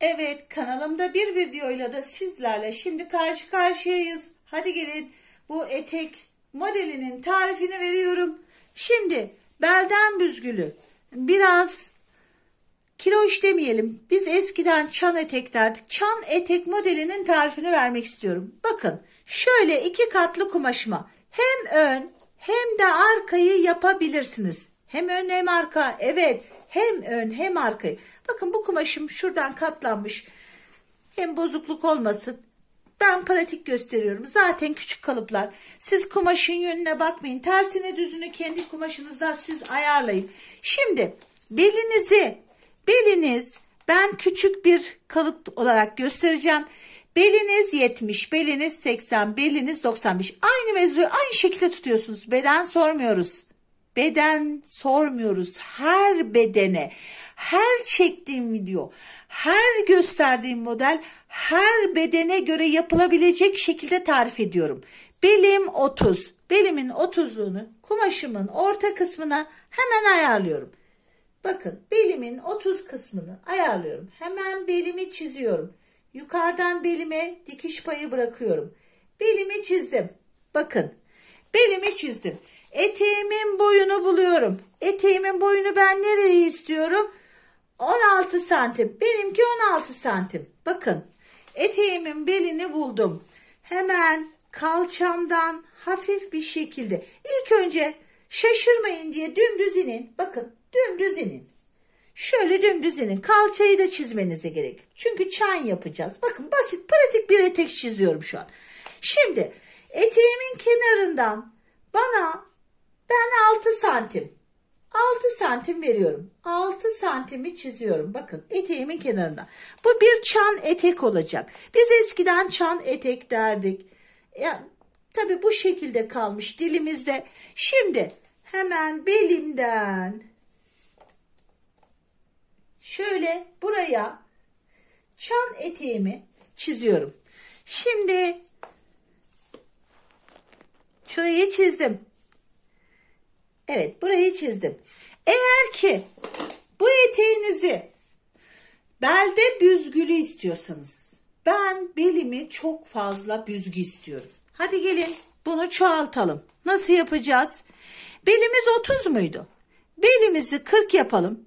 Evet kanalımda bir videoyla da sizlerle şimdi karşı karşıyayız. Hadi gelin bu etek modelinin tarifini veriyorum. Şimdi belden büzgülü biraz kilo işlemeyelim. Biz eskiden çan etek derdik. Çan etek modelinin tarifini vermek istiyorum. Bakın şöyle iki katlı kumaşıma hem ön hem de arkayı yapabilirsiniz. Hem ön hem arka evet hem ön hem arkayı. Bakın bu kumaşım şuradan katlanmış. Hem bozukluk olmasın. Ben pratik gösteriyorum. Zaten küçük kalıplar. Siz kumaşın yönüne bakmayın. Tersine düzünü kendi kumaşınızda siz ayarlayın. Şimdi belinizi, beliniz ben küçük bir kalıp olarak göstereceğim. Beliniz 70, beliniz 80, beliniz 95. Aynı mezruyu aynı şekilde tutuyorsunuz. Beden sormuyoruz beden sormuyoruz. Her bedene, her çektiğim video, her gösterdiğim model her bedene göre yapılabilecek şekilde tarif ediyorum. Belim 30. Belimin 30'luğunu kumaşımın orta kısmına hemen ayarlıyorum. Bakın belimin 30 kısmını ayarlıyorum. Hemen belimi çiziyorum. Yukarıdan belime dikiş payı bırakıyorum. Belimi çizdim. Bakın belimi çizdim. Eteğimin boyunu buluyorum. Eteğimin boyunu ben nereye istiyorum? 16 santim. Benimki 16 santim. Bakın eteğimin belini buldum. Hemen kalçamdan hafif bir şekilde. İlk önce şaşırmayın diye dümdüz inin. Bakın dümdüz inin. Şöyle dümdüz inin. Kalçayı da çizmenize gerek. Çünkü çan yapacağız. Bakın basit pratik bir etek çiziyorum şu an. Şimdi eteğimin kenarından bana ben 6 santim. 6 santim veriyorum. 6 santimi çiziyorum. Bakın eteğimin kenarına. Bu bir çan etek olacak. Biz eskiden çan etek derdik. Ya, tabi bu şekilde kalmış dilimizde. Şimdi hemen belimden şöyle buraya çan eteğimi çiziyorum. Şimdi şurayı çizdim. Evet burayı çizdim. Eğer ki bu eteğinizi belde büzgülü istiyorsanız ben belimi çok fazla büzgü istiyorum. Hadi gelin bunu çoğaltalım. Nasıl yapacağız? Belimiz 30 muydu? Belimizi 40 yapalım.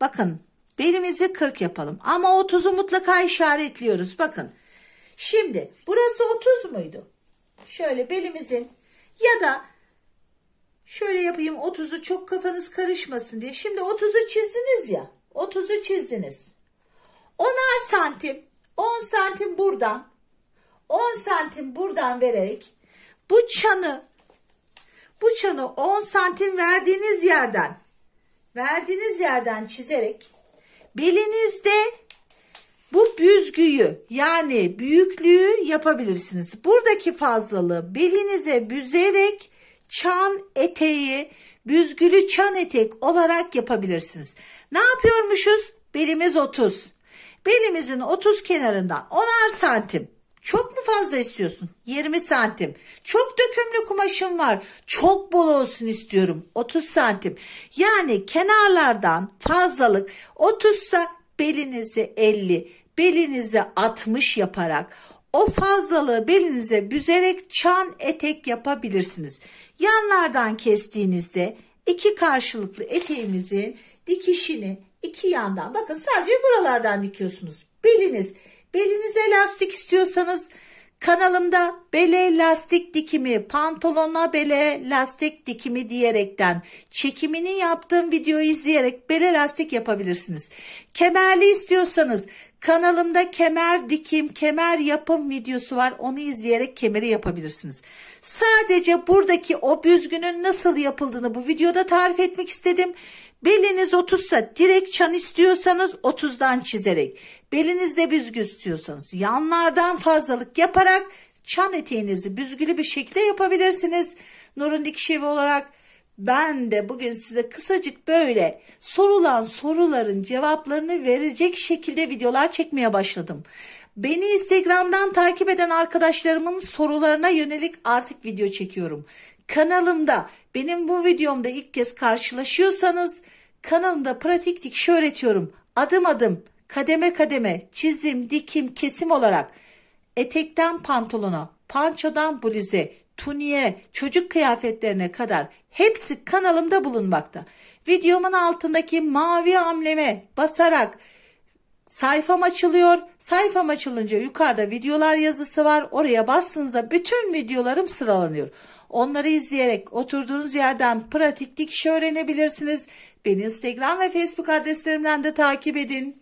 Bakın belimizi 40 yapalım. Ama 30'u mutlaka işaretliyoruz. Bakın şimdi burası 30 muydu? Şöyle belimizin ya da Şöyle yapayım 30'u çok kafanız karışmasın diye. Şimdi 30'u çizdiniz ya. 30'u çizdiniz. 10'ar santim 10 santim buradan 10 santim buradan vererek bu çanı bu çanı 10 santim verdiğiniz yerden verdiğiniz yerden çizerek belinizde bu büzgüyü yani büyüklüğü yapabilirsiniz. Buradaki fazlalığı belinize büzerek çan eteği, büzgülü çan etek olarak yapabilirsiniz. Ne yapıyormuşuz? Belimiz 30. Belimizin 30 kenarından 10'ar santim. Çok mu fazla istiyorsun? 20 santim. Çok dökümlü kumaşım var. Çok bol olsun istiyorum. 30 santim. Yani kenarlardan fazlalık 30 sa belinizi 50, belinizi 60 yaparak o fazlalığı belinize büzerek çan etek yapabilirsiniz. Yanlardan kestiğinizde iki karşılıklı eteğimizin dikişini iki yandan bakın sadece buralardan dikiyorsunuz. Beliniz belinize lastik istiyorsanız kanalımda bele lastik dikimi pantolona bele lastik dikimi diyerekten çekimini yaptığım videoyu izleyerek bele lastik yapabilirsiniz. Kemerli istiyorsanız Kanalımda kemer dikim, kemer yapım videosu var. Onu izleyerek kemeri yapabilirsiniz. Sadece buradaki o büzgünün nasıl yapıldığını bu videoda tarif etmek istedim. Beliniz 30 sa direkt çan istiyorsanız 30'dan çizerek. Belinizde büzgü istiyorsanız yanlardan fazlalık yaparak çan eteğinizi büzgülü bir şekilde yapabilirsiniz. Nur'un dikişevi olarak ben de bugün size kısacık böyle sorulan soruların cevaplarını verecek şekilde videolar çekmeye başladım. Beni Instagram'dan takip eden arkadaşlarımın sorularına yönelik artık video çekiyorum. Kanalımda benim bu videomda ilk kez karşılaşıyorsanız kanalımda pratik dikiş öğretiyorum. Adım adım, kademe kademe, çizim, dikim, kesim olarak etekten pantolona, pançodan bluze, tuniye, çocuk kıyafetlerine kadar hepsi kanalımda bulunmakta. Videomun altındaki mavi amleme basarak sayfam açılıyor. Sayfam açılınca yukarıda videolar yazısı var. Oraya bastığınızda bütün videolarım sıralanıyor. Onları izleyerek oturduğunuz yerden pratiklik dikiş öğrenebilirsiniz. Beni Instagram ve Facebook adreslerimden de takip edin.